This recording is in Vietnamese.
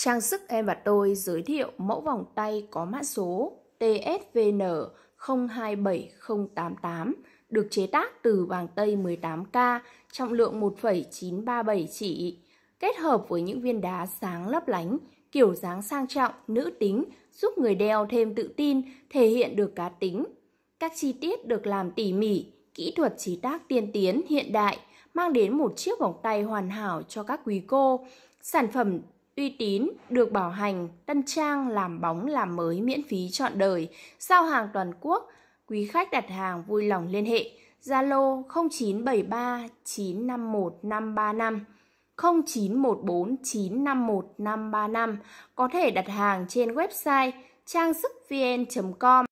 Trang sức em và tôi giới thiệu mẫu vòng tay có mã số TSVN 027088 được chế tác từ vàng tây 18K, trọng lượng 1,937 chỉ, kết hợp với những viên đá sáng lấp lánh, kiểu dáng sang trọng, nữ tính, giúp người đeo thêm tự tin, thể hiện được cá tính. Các chi tiết được làm tỉ mỉ, kỹ thuật chế tác tiên tiến hiện đại, mang đến một chiếc vòng tay hoàn hảo cho các quý cô. Sản phẩm uy tín, được bảo hành, tân trang, làm bóng, làm mới miễn phí trọn đời, giao hàng toàn quốc. Quý khách đặt hàng vui lòng liên hệ Zalo 0973 951 535 0914 951 535 có thể đặt hàng trên website trang sức vn.com